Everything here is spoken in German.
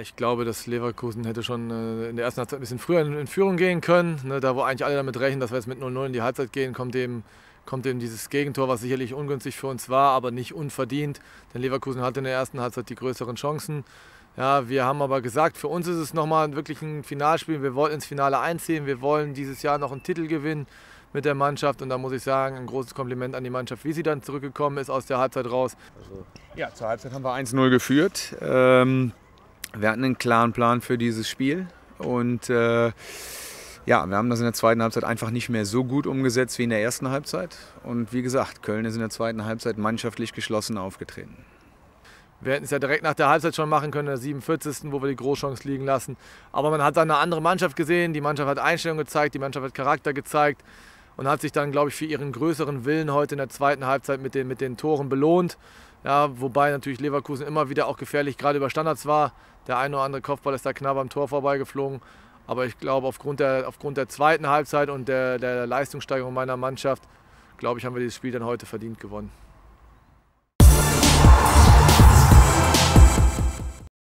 ich glaube, dass Leverkusen hätte schon äh, in der ersten Halbzeit ein bisschen früher in, Führung gehen können. Ne? da, wo eigentlich alle damit rechnen, dass wir jetzt mit 0-0 in die Halbzeit gehen, kommt eben, kommt dem dieses Gegentor, was sicherlich ungünstig für uns war, aber nicht unverdient. Denn Leverkusen hatte in der ersten Halbzeit die größeren Chancen. Ja, wir haben aber gesagt, für uns ist es nochmal wirklich ein Finalspiel. Wir wollen ins Finale einziehen. Wir wollen dieses Jahr noch einen Titel gewinnen mit der Mannschaft. Und da muss ich sagen, ein großes Kompliment an die Mannschaft, wie sie dann zurückgekommen ist aus der Halbzeit raus. Also, ja, zur Halbzeit haben wir 1-0 geführt. Ähm wir hatten einen klaren Plan für dieses Spiel und äh, ja, wir haben das in der zweiten Halbzeit einfach nicht mehr so gut umgesetzt wie in der ersten Halbzeit. Und wie gesagt, Köln ist in der zweiten Halbzeit mannschaftlich geschlossen aufgetreten. Wir hätten es ja direkt nach der Halbzeit schon machen können, der 47., wo wir die Großchance liegen lassen. Aber man hat dann eine andere Mannschaft gesehen, die Mannschaft hat Einstellung gezeigt, die Mannschaft hat Charakter gezeigt und hat sich dann, glaube ich, für ihren größeren Willen heute in der zweiten Halbzeit mit den, mit den Toren belohnt. Ja, wobei natürlich Leverkusen immer wieder auch gefährlich, gerade über Standards war. Der eine oder andere Kopfball ist da knapp am Tor vorbeigeflogen. Aber ich glaube, aufgrund der, aufgrund der zweiten Halbzeit und der, der Leistungssteigerung meiner Mannschaft, glaube ich, haben wir dieses Spiel dann heute verdient gewonnen.